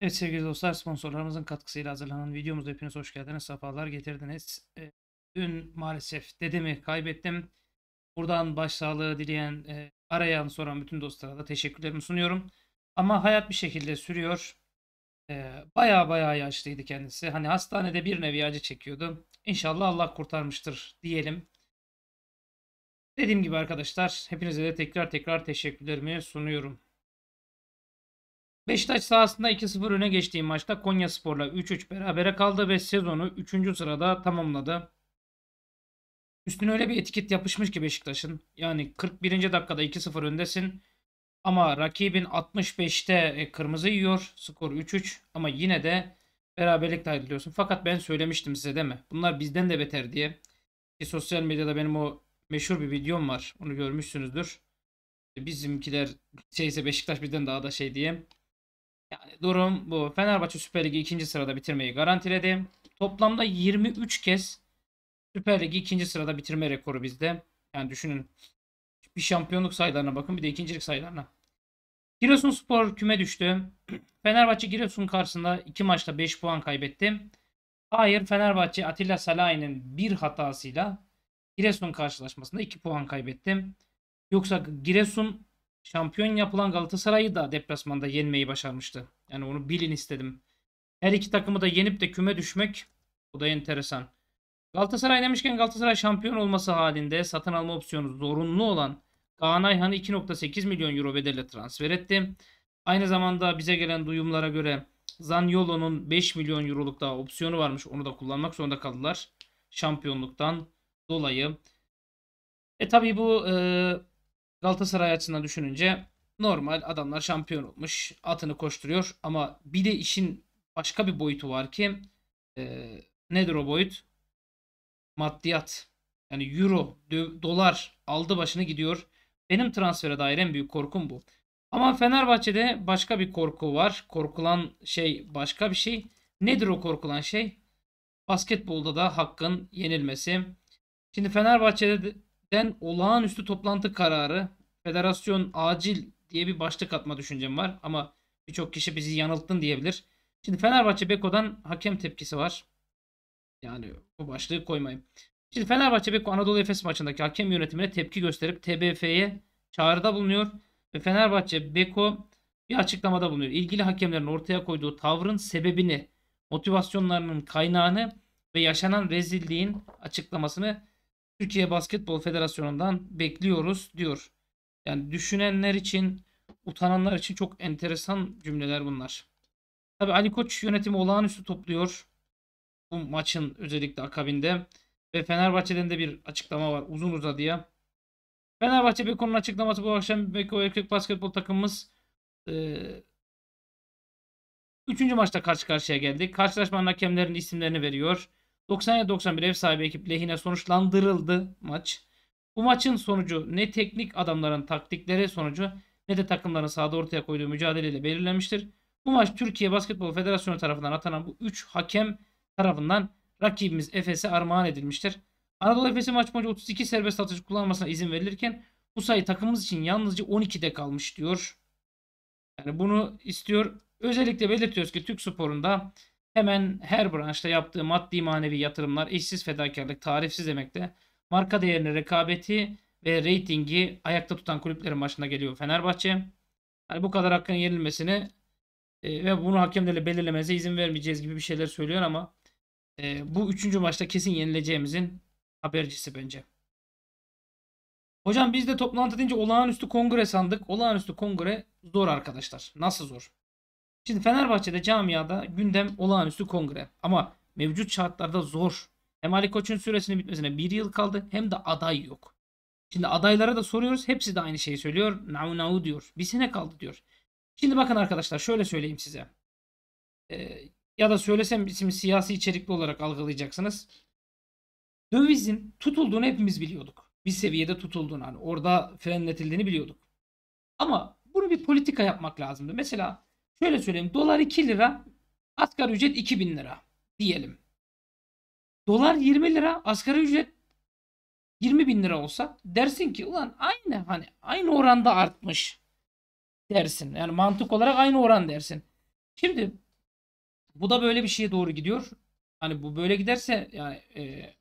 Evet sevgili dostlar sponsorlarımızın katkısıyla hazırlanan videomuzda hepiniz hoş geldiniz. Safalar getirdiniz. E, dün maalesef dedemi kaybettim. Buradan başsağlığı dileyen, e, arayan, soran bütün dostlara da teşekkürlerimi sunuyorum. Ama hayat bir şekilde sürüyor. Baya ee, baya yaşlıydı kendisi. Hani hastanede bir nevi acı çekiyordu. İnşallah Allah kurtarmıştır diyelim. Dediğim gibi arkadaşlar hepinize de tekrar tekrar teşekkürlerimi sunuyorum. Beşiktaş sahasında 2-0 öne geçtiği maçta Konya Spor'la 3-3 berabere kaldı ve sezonu 3. sırada tamamladı. Üstüne öyle bir etiket yapışmış ki Beşiktaş'ın. Yani 41. dakikada 2-0 öndesin. Ama rakibin 65'te e, kırmızı yiyor. Skor 3-3 ama yine de beraberlikle ayrılıyorsun. Fakat ben söylemiştim size değil mi? Bunlar bizden de beter diye. Ki sosyal medyada benim o meşhur bir videom var. Onu görmüşsünüzdür. E, bizimkiler şeyse Beşiktaş bizden daha da şey diye. Yani durum bu. Fenerbahçe Süper Ligi ikinci sırada bitirmeyi garantiledi. Toplamda 23 kez Süper Ligi ikinci sırada bitirme rekoru bizde. Yani düşünün bir şampiyonluk sayılarına bakın bir de ikincilik sayılarına. Giresun Spor küme düştü. Fenerbahçe Giresun karşısında 2 maçta 5 puan kaybetti. Hayır Fenerbahçe Atilla Salahi'nin bir hatasıyla Giresun karşılaşmasında 2 puan kaybetti. Yoksa Giresun şampiyon yapılan Galatasaray'ı da deplasmanda yenmeyi başarmıştı. Yani onu bilin istedim. Her iki takımı da yenip de küme düşmek bu da enteresan. Galatasaray demişken Galatasaray şampiyon olması halinde satın alma opsiyonu zorunlu olan Kaan Ayhan'ı 2.8 milyon euro bedelle transfer etti. Aynı zamanda bize gelen duyumlara göre Zaniolo'nun 5 milyon euroluk daha opsiyonu varmış. Onu da kullanmak zorunda kaldılar. Şampiyonluktan dolayı. E tabi bu e, Galatasaray açısından düşününce normal adamlar şampiyon olmuş. Atını koşturuyor ama bir de işin başka bir boyutu var ki e, nedir o boyut? Maddiyat. Yani euro, dolar aldı başını gidiyor. Benim transfere dair en büyük korkum bu. Ama Fenerbahçe'de başka bir korku var. Korkulan şey başka bir şey. Nedir o korkulan şey? Basketbolda da hakkın yenilmesi. Şimdi Fenerbahçe'de Den olağanüstü toplantı kararı, federasyon acil diye bir başlık atma düşüncem var. Ama birçok kişi bizi yanılttın diyebilir. Şimdi Fenerbahçe Beko'dan hakem tepkisi var. Yani bu başlığı koymayın. Şimdi Fenerbahçe Beko Anadolu Efes maçındaki hakem yönetimine tepki gösterip TBF'ye çağrıda bulunuyor. Ve Fenerbahçe Beko bir açıklamada bulunuyor. İlgili hakemlerin ortaya koyduğu tavrın sebebini, motivasyonlarının kaynağını ve yaşanan rezilliğin açıklamasını Türkiye Basketbol Federasyonu'ndan bekliyoruz diyor. Yani düşünenler için, utananlar için çok enteresan cümleler bunlar. Tabii Ali Koç yönetimi olağanüstü topluyor. Bu maçın özellikle akabinde. Ve Fenerbahçe'den de bir açıklama var uzun uzadıya. Fenerbahçe Beko'nun açıklaması bu akşam Beko erkek basketbol takımımız e, üçüncü maçta karşı karşıya geldik. Karşılaşmanın hakemlerinin isimlerini veriyor. 97-91 ev sahibi ekip lehine sonuçlandırıldı maç. Bu maçın sonucu ne teknik adamların taktikleri sonucu ne de takımların sahada ortaya koyduğu mücadeleyle belirlenmiştir. Bu maç Türkiye Basketbol Federasyonu tarafından atanan bu 3 hakem tarafından rakibimiz Efes'e armağan edilmiştir. Anadolu Efes'in maç boyunca 32 serbest atış kullanmasına izin verilirken bu sayı takımımız için yalnızca 12'de kalmış diyor. Yani bunu istiyor. Özellikle belirtiyoruz ki Türk sporunda Hemen her branşta yaptığı maddi manevi yatırımlar eşsiz fedakarlık, tarifsiz emekle marka değerini, rekabeti ve reytingi ayakta tutan kulüplerin başına geliyor Fenerbahçe. Yani bu kadar hakkın yenilmesini e, ve bunu hakemlerle belirlemenize izin vermeyeceğiz gibi bir şeyler söylüyor ama e, bu üçüncü maçta kesin yenileceğimizin habercisi bence. Hocam biz de toplantı deyince olağanüstü kongre sandık. Olağanüstü kongre zor arkadaşlar. Nasıl zor? Şimdi Fenerbahçe'de camiada gündem olağanüstü kongre. Ama mevcut şartlarda zor. Hem Ali Koç'un süresinin bitmesine bir yıl kaldı hem de aday yok. Şimdi adaylara da soruyoruz. Hepsi de aynı şeyi söylüyor. Nau nau diyor. Bir sene kaldı diyor. Şimdi bakın arkadaşlar şöyle söyleyeyim size. Ee, ya da söylesem şimdi siyasi içerikli olarak algılayacaksınız. Dövizin tutulduğunu hepimiz biliyorduk. Bir seviyede tutulduğunu hani orada frenletildiğini biliyorduk. Ama bunu bir politika yapmak lazımdı. Mesela Şöyle söyleyeyim. Dolar 2 lira, asgari ücret 2000 lira diyelim. Dolar 20 lira, asgari ücret 20 bin lira olsa dersin ki ulan aynı hani aynı oranda artmış dersin. Yani mantık olarak aynı oran dersin. Şimdi bu da böyle bir şeye doğru gidiyor. Hani bu böyle giderse yani e,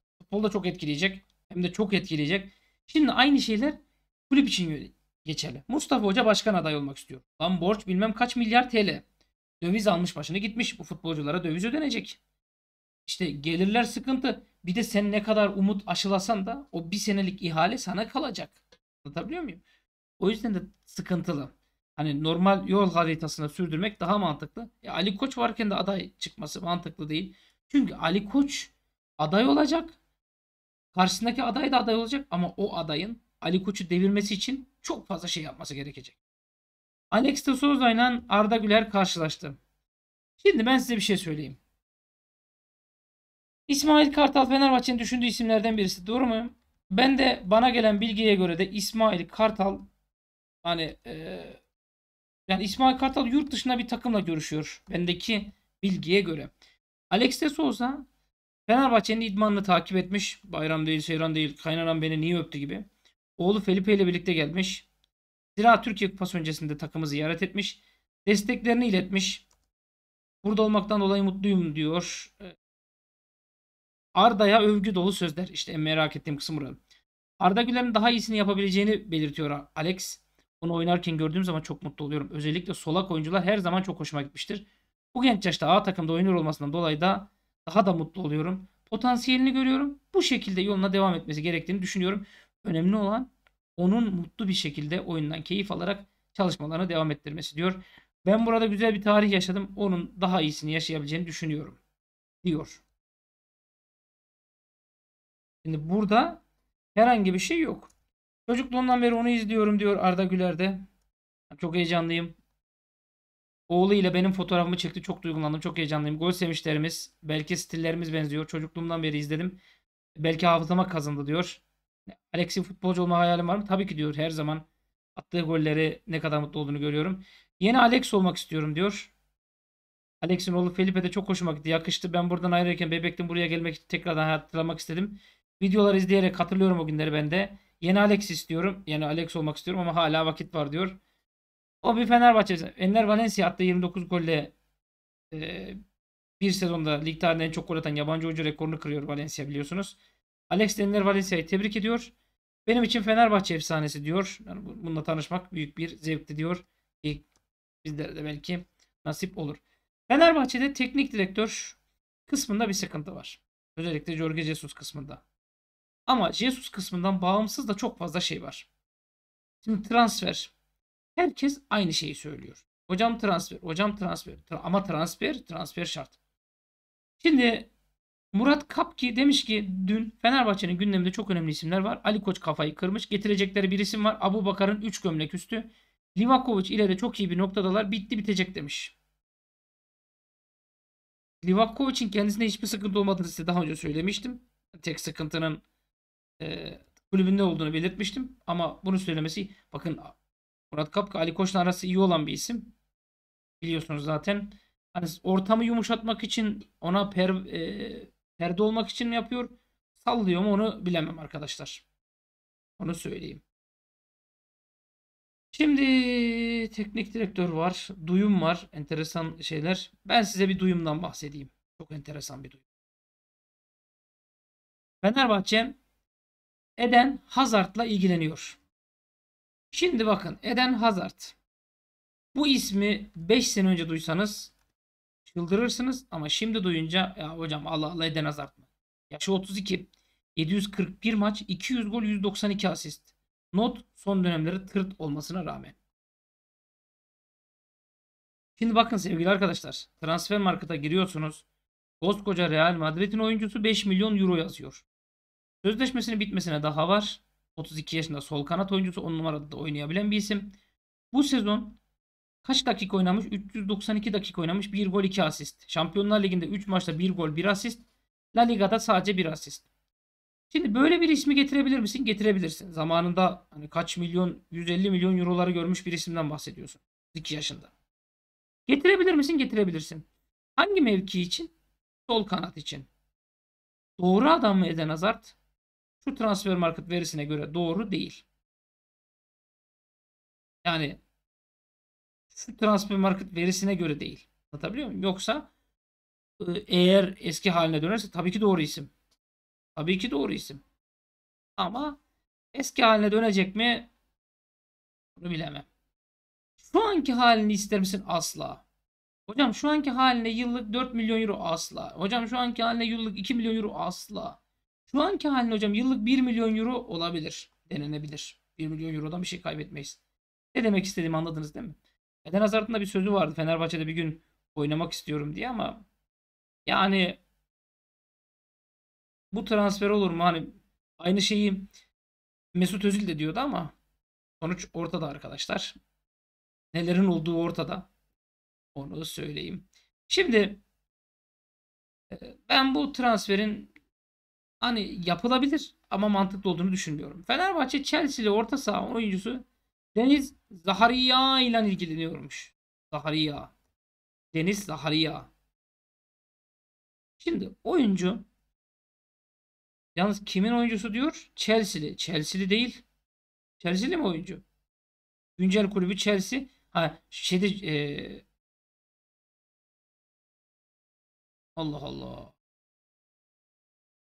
da çok etkileyecek. Hem de çok etkileyecek. Şimdi aynı şeyler kulüp için geçerli. Mustafa Hoca başkan adayı olmak istiyor. Lan borç bilmem kaç milyar TL. Döviz almış başını gitmiş. Bu futbolculara döviz ödenecek. İşte gelirler sıkıntı. Bir de sen ne kadar umut aşılasan da o bir senelik ihale sana kalacak. Anlatabiliyor muyum? O yüzden de sıkıntılı. Hani normal yol haritasına sürdürmek daha mantıklı. E Ali Koç varken de aday çıkması mantıklı değil. Çünkü Ali Koç aday olacak. Karşısındaki aday da aday olacak ama o adayın Ali Koç'u devirmesi için çok fazla şey yapması gerekecek. Alex de Souza ile Arda Güler karşılaştı. Şimdi ben size bir şey söyleyeyim. İsmail Kartal Fenerbahçe'nin düşündüğü isimlerden birisi. Doğru mu? Ben de bana gelen bilgiye göre de İsmail Kartal hani e, yani İsmail Kartal yurt dışında bir takımla görüşüyor. Bendeki bilgiye göre. Alex de Souza Fenerbahçe'nin idmanını takip etmiş. Bayram değil, seyran değil, kaynanan beni niye öptü gibi. Oğlu Felipe ile birlikte gelmiş. Zira Türkiye Kupası öncesinde takımı ziyaret etmiş. Desteklerini iletmiş. Burada olmaktan dolayı mutluyum diyor. Ee, Arda'ya övgü dolu sözler. İşte en merak ettiğim kısım burası. Arda Güler'in daha iyisini yapabileceğini belirtiyor Alex. Onu oynarken gördüğüm zaman çok mutlu oluyorum. Özellikle solak oyuncular her zaman çok hoşuma gitmiştir. Bu genç yaşta A takımda oynuyor olmasından dolayı da daha da mutlu oluyorum. Potansiyelini görüyorum. Bu şekilde yoluna devam etmesi gerektiğini düşünüyorum. Önemli olan onun mutlu bir şekilde oyundan keyif alarak çalışmalarını devam ettirmesi diyor. Ben burada güzel bir tarih yaşadım. Onun daha iyisini yaşayabileceğini düşünüyorum diyor. Şimdi burada herhangi bir şey yok. Çocukluğumdan beri onu izliyorum diyor Arda Güler'de. Çok heyecanlıyım. Oğlu ile benim fotoğrafımı çekti. Çok duygulandım. Çok heyecanlıyım. Gol sevinçlerimiz, belki stillerimiz benziyor. Çocukluğumdan beri izledim. Belki hafızama kazındı diyor. Alex'in futbolcu olma hayalim var mı? Tabii ki diyor her zaman attığı golleri ne kadar mutlu olduğunu görüyorum. Yeni Alex olmak istiyorum diyor. Alex'in oğlu Felipe de çok hoşuma gitti. Yakıştı. Ben buradan ayrılırken bebektim buraya gelmek tekrardan hatırlamak istedim. Videolar izleyerek hatırlıyorum o günleri ben de. Yeni Alex istiyorum. Yani Alex olmak istiyorum ama hala vakit var diyor. O bir Fenerbahçe. Enner Valencia attığı 29 golle e, bir sezonda lig tarihinde en çok gol atan yabancı oyuncu rekorunu kırıyor Valencia biliyorsunuz. Alex Deniler Valencia'yı tebrik ediyor. Benim için Fenerbahçe efsanesi diyor. Yani bununla tanışmak büyük bir zevkti diyor. Ki bizlere de belki nasip olur. Fenerbahçe'de teknik direktör kısmında bir sıkıntı var. Özellikle Jorge Jesus kısmında. Ama Jesus kısmından bağımsız da çok fazla şey var. Şimdi transfer. Herkes aynı şeyi söylüyor. Hocam transfer, hocam transfer. ama transfer, transfer şart. Şimdi Murat Kapki demiş ki dün Fenerbahçe'nin gündeminde çok önemli isimler var. Ali Koç kafayı kırmış. Getirecekleri bir isim var. Abu Bakar'ın 3 gömlek üstü. Livakovic ile de çok iyi bir noktadalar. Bitti bitecek demiş. Livakovic'in kendisine hiçbir sıkıntı olmadığını size daha önce söylemiştim. Tek sıkıntının e, kulübünde olduğunu belirtmiştim. Ama bunu söylemesi bakın Murat Kapka Ali Koç'la arası iyi olan bir isim. Biliyorsunuz zaten. Hani ortamı yumuşatmak için ona per, e, perde olmak için mi yapıyor? Sallıyor mu onu bilemem arkadaşlar. Onu söyleyeyim. Şimdi teknik direktör var. Duyum var. Enteresan şeyler. Ben size bir duyumdan bahsedeyim. Çok enteresan bir duyum. Fenerbahçe Eden Hazard'la ilgileniyor. Şimdi bakın Eden Hazard. Bu ismi 5 sene önce duysanız Yıldırırsınız ama şimdi duyunca ya hocam Allah Allah Eden Hazard mı? Yaşı 32. 741 maç 200 gol 192 asist. Not son dönemleri tırt olmasına rağmen. Şimdi bakın sevgili arkadaşlar. Transfer markete giriyorsunuz. Koskoca Real Madrid'in oyuncusu 5 milyon euro yazıyor. Sözleşmesinin bitmesine daha var. 32 yaşında sol kanat oyuncusu 10 numarada da oynayabilen bir isim. Bu sezon Kaç dakika oynamış? 392 dakika oynamış. 1 gol 2 asist. Şampiyonlar Ligi'nde 3 maçta 1 gol 1 asist. La Liga'da sadece 1 asist. Şimdi böyle bir ismi getirebilir misin? Getirebilirsin. Zamanında hani kaç milyon 150 milyon euroları görmüş bir isimden bahsediyorsun. 2 yaşında. Getirebilir misin? Getirebilirsin. Hangi mevki için? Sol kanat için. Doğru adam mı Eden Hazard? Şu transfer market verisine göre doğru değil. Yani şu transfer market verisine göre değil. Anlatabiliyor muyum? Yoksa e, eğer eski haline dönerse tabii ki doğru isim. Tabii ki doğru isim. Ama eski haline dönecek mi? Bunu bilemem. Şu anki halini ister misin? Asla. Hocam şu anki haline yıllık 4 milyon euro asla. Hocam şu anki haline yıllık 2 milyon euro asla. Şu anki haline hocam yıllık 1 milyon euro olabilir. Denenebilir. 1 milyon eurodan bir şey kaybetmeyiz. Ne demek istediğimi anladınız değil mi? Eden Hazard'ın da bir sözü vardı. Fenerbahçe'de bir gün oynamak istiyorum diye ama yani bu transfer olur mu? Hani aynı şeyi Mesut Özil de diyordu ama sonuç ortada arkadaşlar. Nelerin olduğu ortada. Onu da söyleyeyim. Şimdi e, ben bu transferin hani yapılabilir ama mantıklı olduğunu düşünmüyorum. Fenerbahçe Chelsea orta saha oyuncusu Deniz Zahariya ile ilgileniyormuş. Zahariya. Deniz Zahariya. Şimdi oyuncu yalnız kimin oyuncusu diyor? Chelsea'li. Chelsea'li değil. Chelsea'li mi oyuncu? Güncel kulübü Chelsea. Ha şeyde ee... Allah Allah.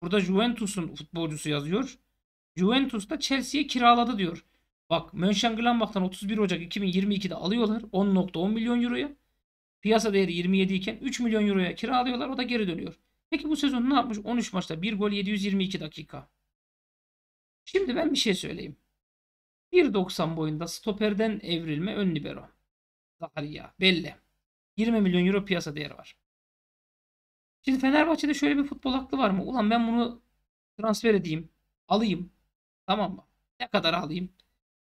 Burada Juventus'un futbolcusu yazıyor. Juventus da Chelsea'ye kiraladı diyor. Bak Mönchengladbach'tan 31 Ocak 2022'de alıyorlar 10.10 milyon euroya. Piyasa değeri 27 iken 3 milyon euroya kiralıyorlar o da geri dönüyor. Peki bu sezon ne yapmış? 13 maçta 1 gol 722 dakika. Şimdi ben bir şey söyleyeyim. 1.90 boyunda stoperden evrilme ön libero. Zakaria belli. 20 milyon euro piyasa değeri var. Şimdi Fenerbahçe'de şöyle bir futbol aklı var mı? Ulan ben bunu transfer edeyim. Alayım. Tamam mı? Ne kadar alayım?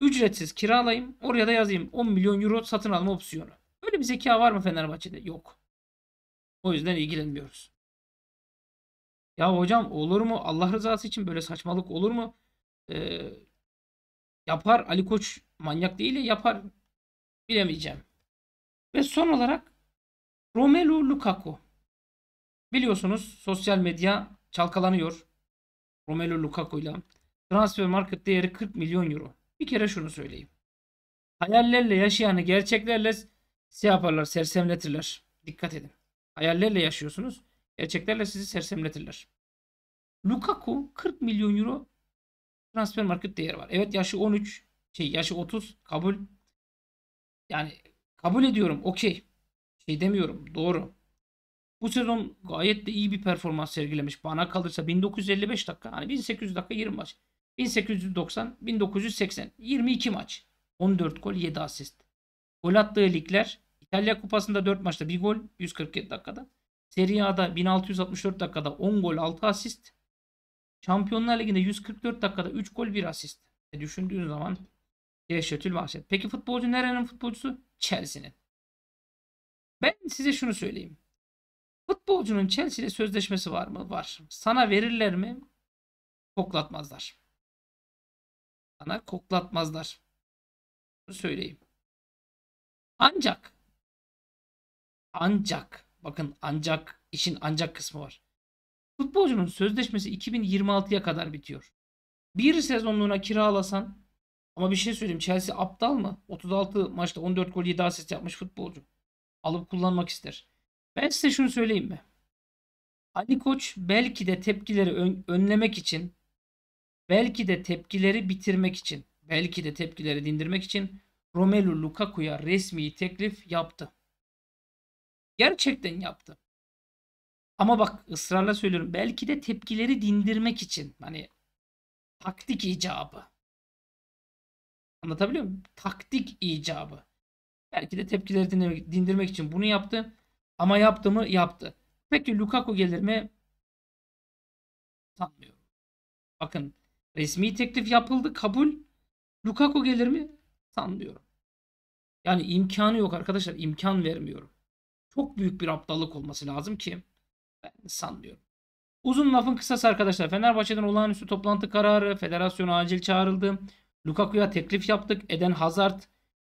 Ücretsiz kiralayayım. Oraya da yazayım 10 milyon euro satın alma opsiyonu. Böyle bir zeka var mı Fenerbahçe'de? Yok. O yüzden ilgilenmiyoruz. Ya hocam olur mu? Allah rızası için böyle saçmalık olur mu? Ee, yapar. Ali Koç manyak değil de yapar. Bilemeyeceğim. Ve son olarak Romelu Lukaku. Biliyorsunuz sosyal medya çalkalanıyor. Romelu Lukaku ile. Transfer market değeri 40 milyon euro. Bir kere şunu söyleyeyim. Hayallerle yaşayanı gerçeklerle şey yaparlar, sersemletirler. Dikkat edin. Hayallerle yaşıyorsunuz. Gerçeklerle sizi sersemletirler. Lukaku 40 milyon euro transfer market değeri var. Evet yaşı 13, şey yaşı 30 kabul. Yani kabul ediyorum. Okey. Şey demiyorum. Doğru. Bu sezon gayet de iyi bir performans sergilemiş. Bana kalırsa 1955 dakika. Hani 1800 dakika 20 maç. 1890, 1980, 22 maç. 14 gol, 7 asist. Gol attığı ligler İtalya Kupası'nda 4 maçta 1 gol 147 dakikada. Serie A'da 1664 dakikada 10 gol 6 asist. Şampiyonlar Ligi'nde 144 dakikada 3 gol 1 asist. E düşündüğün zaman dehşetül vahşet. Peki futbolcu nerenin futbolcusu? Chelsea'nin. Ben size şunu söyleyeyim. Futbolcunun Chelsea ile sözleşmesi var mı? Var. Sana verirler mi? Koklatmazlar. Sana koklatmazlar. Bunu söyleyeyim. Ancak ancak bakın ancak işin ancak kısmı var. Futbolcunun sözleşmesi 2026'ya kadar bitiyor. Bir sezonluğuna kiralasan ama bir şey söyleyeyim Chelsea aptal mı? 36 maçta 14 gol 7 asist yapmış futbolcu. Alıp kullanmak ister. Ben size şunu söyleyeyim mi? Ali Koç belki de tepkileri ön önlemek için Belki de tepkileri bitirmek için, belki de tepkileri dindirmek için Romelu Lukaku'ya resmi teklif yaptı. Gerçekten yaptı. Ama bak ısrarla söylüyorum belki de tepkileri dindirmek için hani taktik icabı. Anlatabiliyor muyum? Taktik icabı. Belki de tepkileri dindirmek, dindirmek için bunu yaptı. Ama yaptı mı? Yaptı. Peki Lukaku gelir mi? Sanmıyorum. Bakın Resmi teklif yapıldı kabul. Lukaku gelir mi? Sanmıyorum. Yani imkanı yok arkadaşlar. imkan vermiyorum. Çok büyük bir aptallık olması lazım ki ben sanmıyorum. Uzun lafın kısası arkadaşlar. Fenerbahçe'den olağanüstü toplantı kararı. federasyona acil çağrıldı. Lukaku'ya teklif yaptık. Eden Hazard.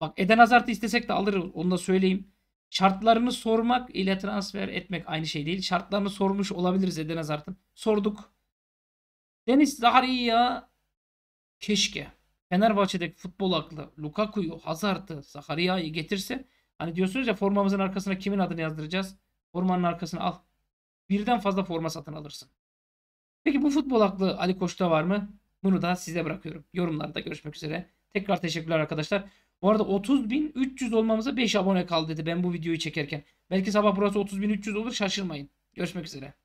Bak Eden Hazard'ı istesek de alırız. Onu da söyleyeyim. Şartlarını sormak ile transfer etmek aynı şey değil. Şartlarını sormuş olabiliriz Eden Hazard'ın. Sorduk. Deniz Zahariya keşke Fenerbahçe'deki futbol aklı Lukaku'yu, Hazard'ı, Zahariya'yı getirse hani diyorsunuz ya formamızın arkasına kimin adını yazdıracağız? Formanın arkasına al. Birden fazla forma satın alırsın. Peki bu futbol aklı Ali Koç'ta var mı? Bunu da size bırakıyorum. Yorumlarda görüşmek üzere. Tekrar teşekkürler arkadaşlar. Bu arada 30.300 olmamıza 5 abone kaldı dedi ben bu videoyu çekerken. Belki sabah burası 30.300 olur şaşırmayın. Görüşmek üzere.